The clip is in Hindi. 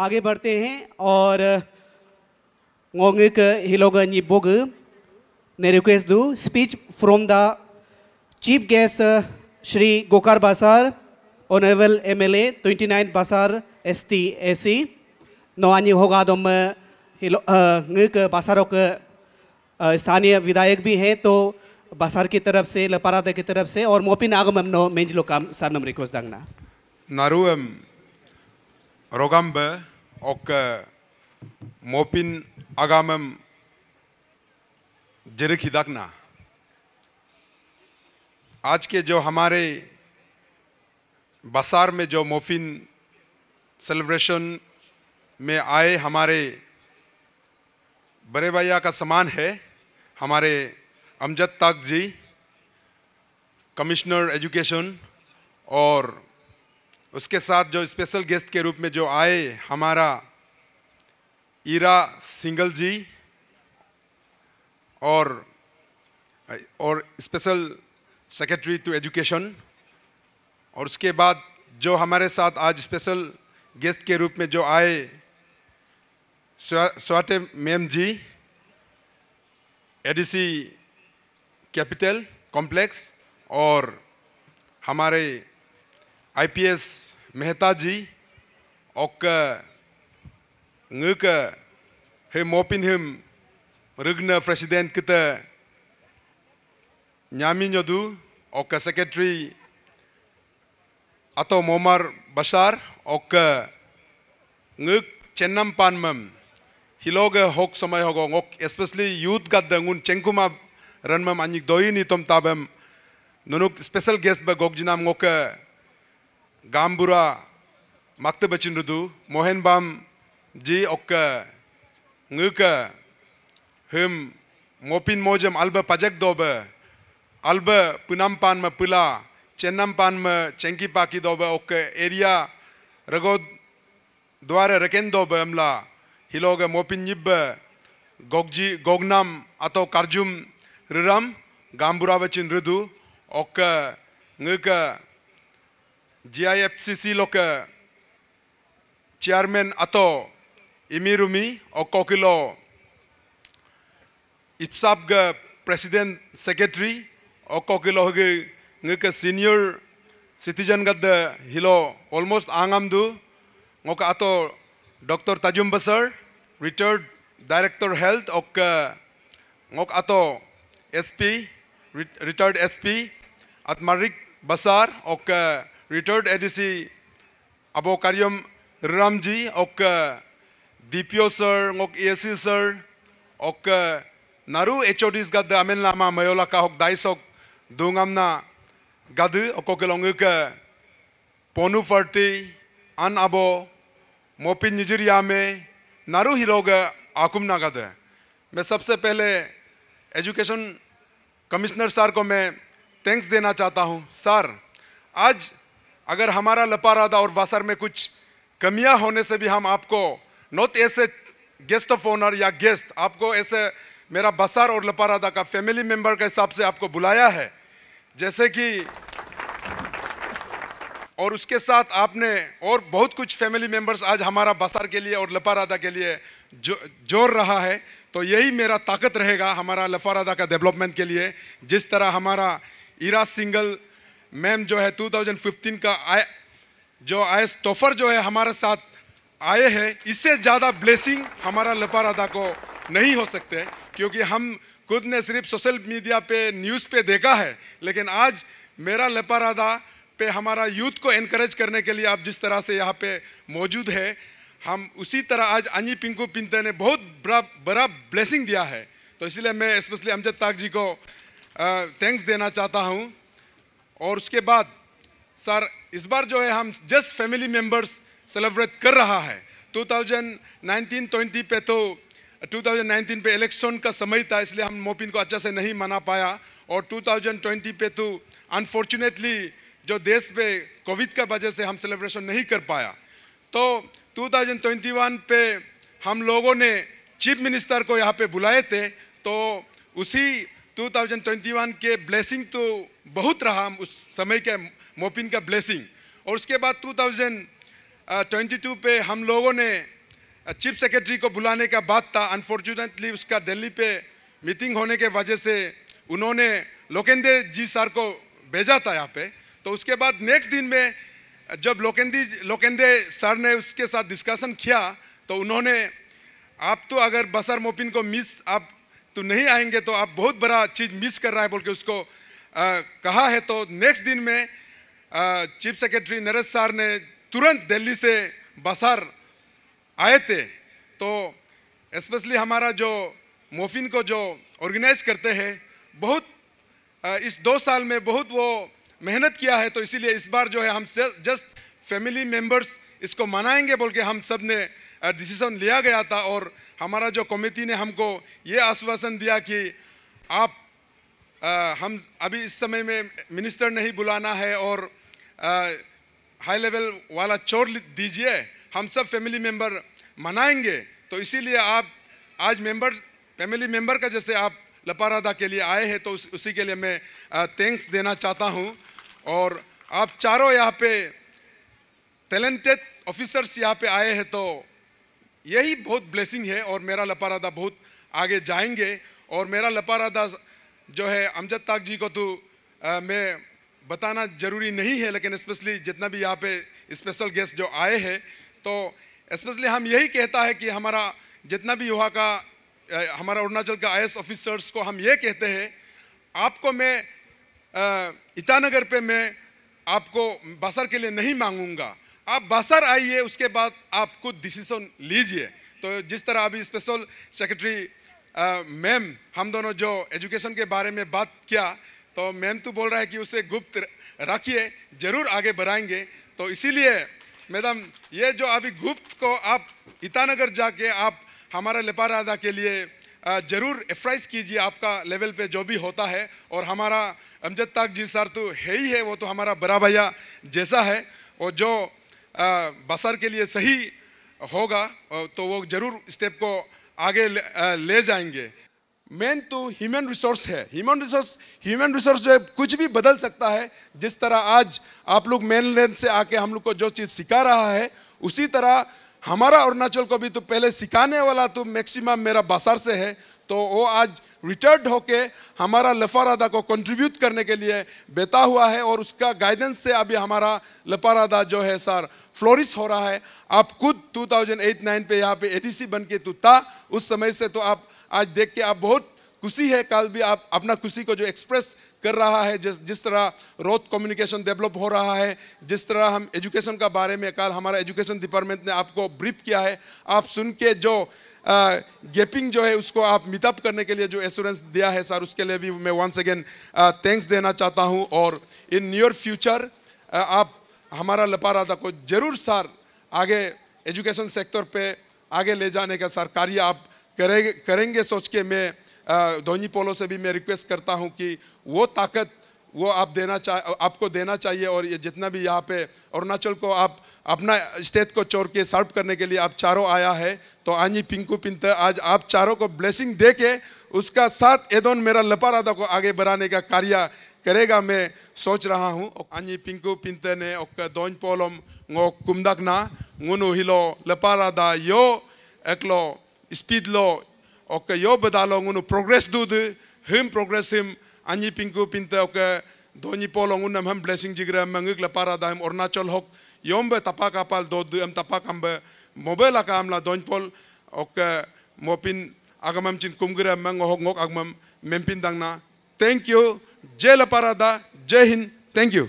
आगे बढ़ते हैं और बुग ने request to speech from the chief guest Shri Gokar Basar honourable M MLA 29 Basar ST AC नो आनी होगा दम बासारों के स्थानीय विधायक भी हैं तो बासार की तरफ से लपारादे की तरफ से और मोपिन आगम नो मेंजलो काम सर नम रिक्वेस्ट दांगना नारुम रोगम्बे मोपिन आगाम agamem जरिक आज के जो हमारे बसार में जो मोफिन सेलिब्रेशन में आए हमारे बड़े भैया का सामान है हमारे अमजद ताक जी कमिश्नर एजुकेशन और उसके साथ जो स्पेशल गेस्ट के रूप में जो आए हमारा ईरा सिंगल जी और और स्पेशल सेक्रेटरी टू एजुकेशन और उसके बाद जो हमारे साथ आज स्पेशल गेस्ट के रूप में जो आए Swati ma'am ji ADC capital complex और हमारे आईपीएस मेहता जी और हे मोपिन हिम रुग्न प्रेसिडेंट कित न्यामी जदु और सेक्रेटरी अतो मोमर बसार और चेन्नम पानम हिलोग होक समय होगो ओक स्पेशली यूथ गद उन चेंकुमा रनम अनिक दोई नितम ताबम नुनुक स्पेशल गेस्ट ब गोगजिनाम ओके గాంబుర మక్త బచిన్రుదు మోహన్ బామ్ జి ఒక్క నుక హిమ్ మోపిన్ మోజం అల్బ పజక్ దోబ అల్బ పునం పాన్మ పులా చెన్నం పాన్మ చెంకి పాకి దోబ ఒక్క ఏరియా రగో ద్వార రకెన్ దోబ అమ్లా హిలోగ మోపిన్ జిబ్బ గొగ్జి గోగ్నాం అతో కర్జుం రిరం గాంబురా వచ్చిన రుదు ఒక్క నుక GIFCC loke chairman ato imirumi okokilo ipsap ga president secretary okokilo ge ngeka senior citizen ga the hilo almost angamdu ngoka ato dr tajum basar retired director health ok ngok ato sp retired sp atmarik basar ok retired ADC अबो कार्यम राम जी ओक दीपियो सर ओक एसी सर ओक नारू एच ओ डी गद अमेल लामा मयोला का होक दाइस दुंगामना गद ओको के लोंग के फर्टी अन अबो मोपिन निजरिया में नारू हिरोग आकुमना गद मैं सबसे पहले एजुकेशन कमिश्नर सर को मैं थैंक्स देना चाहता हूँ सर आज अगर हमारा लपारादा और वासर में कुछ कमियां होने से भी हम आपको नॉट ऐसे गेस्ट ऑफ ऑनर या गेस्ट आपको ऐसे मेरा बसार और लपारादा का फैमिली मेंबर के हिसाब से आपको बुलाया है जैसे कि और उसके साथ आपने और बहुत कुछ फैमिली मेंबर्स आज हमारा बसार के लिए और लपारादा के लिए जो जोड़ रहा है तो यही मेरा ताकत रहेगा हमारा लफारादा का डेवलपमेंट के लिए जिस तरह हमारा इरा सिंगल मैम जो है 2015 का आय जो आई तोफर जो है हमारे साथ आए हैं इससे ज़्यादा ब्लेसिंग हमारा लपारादा को नहीं हो सकते क्योंकि हम खुद ने सिर्फ सोशल मीडिया पे न्यूज़ पे देखा है लेकिन आज मेरा लपारादा पे हमारा यूथ को इनक्रेज करने के लिए आप जिस तरह से यहाँ पे मौजूद है हम उसी तरह आज अंजी पिंकू पिंते ने बहुत बड़ा बड़ा ब्लेसिंग दिया है तो इसलिए मैं स्पेशली अमजद ताक जी को थैंक्स देना चाहता हूँ और उसके बाद सर इस बार जो है हम जस्ट फैमिली मेम्बर्स सेलिब्रेट कर रहा है 2019-20 पे तो 2019 पे इलेक्शन का समय था इसलिए हम मोपिन को अच्छा से नहीं मना पाया और 2020 पे तो अनफॉर्चुनेटली जो देश पे कोविड का वजह से हम सेलिब्रेशन नहीं कर पाया तो 2021 पे हम लोगों ने चीफ मिनिस्टर को यहाँ पे बुलाए थे तो उसी 2021 के ब्लेसिंग तो बहुत रहा उस समय के मोपिन का ब्लेसिंग और उसके बाद 2022 uh, पे हम लोगों ने चीफ uh, सेक्रेटरी को बुलाने का बात था अनफॉर्चुनेटली उसका दिल्ली पे मीटिंग होने के वजह से उन्होंने लोकेंद्र जी सर को भेजा था यहाँ पे तो उसके बाद नेक्स्ट दिन में uh, जब लोकेंद्री लोकेंद्र सर ने उसके साथ डिस्कशन किया तो उन्होंने आप तो अगर बसर मोपिन को मिस आप तो नहीं आएंगे तो आप बहुत बड़ा चीज़ मिस कर रहा है बोल के उसको आ, कहा है तो नेक्स्ट दिन में आ, चीफ सेक्रेटरी नरेश सार ने तुरंत दिल्ली से बसार आए थे तो स्पेशली हमारा जो मोफिन को जो ऑर्गेनाइज करते हैं बहुत आ, इस दो साल में बहुत वो मेहनत किया है तो इसीलिए इस बार जो है हम जस्ट फैमिली मेम्बर्स इसको मनाएंगे बोल के हम सब ने डिसीजन लिया गया था और हमारा जो कमेटी ने हमको ये आश्वासन दिया कि आप आ, हम अभी इस समय में मिनिस्टर नहीं बुलाना है और हाई लेवल वाला चोर दीजिए हम सब फैमिली मेम्बर मनाएंगे तो इसीलिए आप आज मेंबर फैमिली मेंबर का जैसे आप लपारादा के लिए आए हैं तो उस, उसी के लिए मैं थैंक्स देना चाहता हूं और आप चारों यहाँ पे टैलेंटेड ऑफिसर्स यहाँ पे आए हैं तो यही बहुत ब्लेसिंग है और मेरा लपारादा बहुत आगे जाएंगे और मेरा लपारादा जो है अमजद ताक जी को तो मैं बताना ज़रूरी नहीं है लेकिन स्पेशली जितना भी यहाँ पे स्पेशल गेस्ट जो आए हैं तो स्पेशली हम यही कहता है कि हमारा जितना भी युवा का हमारा अरुणाचल का आई ऑफिसर्स को हम ये कहते हैं आपको मैं ईटानगर इटानगर पे मैं आपको बसर के लिए नहीं मांगूंगा आप बसर आइए उसके बाद आप खुद डिसीजन लीजिए तो जिस तरह अभी स्पेशल सेक्रेटरी मैम हम दोनों जो एजुकेशन के बारे में बात किया तो मैम तो बोल रहा है कि उसे गुप्त रखिए जरूर आगे बढ़ाएंगे तो इसीलिए मैडम ये जो अभी गुप्त को आप ईटानगर जाके आप हमारा लेपारादा के लिए जरूर एफ्राइज कीजिए आपका लेवल पे जो भी होता है और हमारा अमजद ताक जी सर तो है ही है वो तो हमारा बड़ा भैया जैसा है और जो बसर के लिए सही होगा तो वो ज़रूर स्टेप को आगे ले जाएंगे मेन तो ह्यूमन रिसोर्स है ह्यूमन रिसोर्स ह्यूमन रिसोर्स जो है कुछ भी बदल सकता है जिस तरह आज आप लोग मेन लैंड से आके हम लोग को जो चीज़ सिखा रहा है उसी तरह हमारा अरुणाचल को भी तो पहले सिखाने वाला तो मैक्सिमम मेरा बासार से है तो वो आज रिटायर्ड होके हमारा लफारादा को कंट्रीब्यूट करने के लिए बेता हुआ है और उसका गाइडेंस से अभी हमारा लफारादा जो है सर फ्लोरिस हो रहा है आप खुद 2008-9 पे यहाँ पे एडीसी बन के तो था उस समय से तो आप आज देख के आप बहुत खुशी है कल भी आप अपना खुशी को जो एक्सप्रेस कर रहा है जिस जिस तरह रोथ कम्युनिकेशन डेवलप हो रहा है जिस तरह हम एजुकेशन का बारे में कल हमारा एजुकेशन डिपार्टमेंट ने आपको ब्रीफ किया है आप सुन के जो गैपिंग uh, जो है उसको आप मिटअप करने के लिए जो एश्योरेंस दिया है सर उसके लिए भी मैं वंस अगेन थैंक्स देना चाहता हूँ और इन न्यूर फ्यूचर आप हमारा लपारादा को जरूर सर आगे एजुकेशन सेक्टर पे आगे ले जाने का सर कार्य आप करेंगे करेंगे सोच के मैं uh, धोनी पोलो से भी मैं रिक्वेस्ट करता हूँ कि वो ताकत वो आप देना चाह आपको देना चाहिए और ये जितना भी यहाँ पे अरुणाचल को आप अपना स्टेट को चोर के सर्व करने के लिए आप चारों आया है तो आंजी पिंकू पिंत आज आप चारों को ब्लेसिंग दे के उसका साथ एदोन मेरा लपारादा को आगे बढ़ाने का कार्य करेगा मैं सोच रहा हूँ आंजी पिंकू पिंत ने दोन पोलम गो कुमदकना गुनु हिलो लपारादा यो एकलो स्पीड लो ओके यो बदालो गुनु प्रोग्रेस दूध हिम प्रोग्रेस हिम आंजी पिंकू पिंत ओके दोनी पोलो गुन हम ब्लैसिंग जिग्रह मंगिक लपारादा हिम अरुणाचल हो යොම් තපාකාපල් දොද්දුයම් තපාකම්බ මොබල කාම්ලා දොන්පොල් ඔක්ක මොපින් අගමම්චින් කුම්ගර මං ඔහොක් ගොක් අගමම් මෙම්පින් දන්නා තැංකයෝ ජෙල පරාදා ජයහින් තැංකයෝ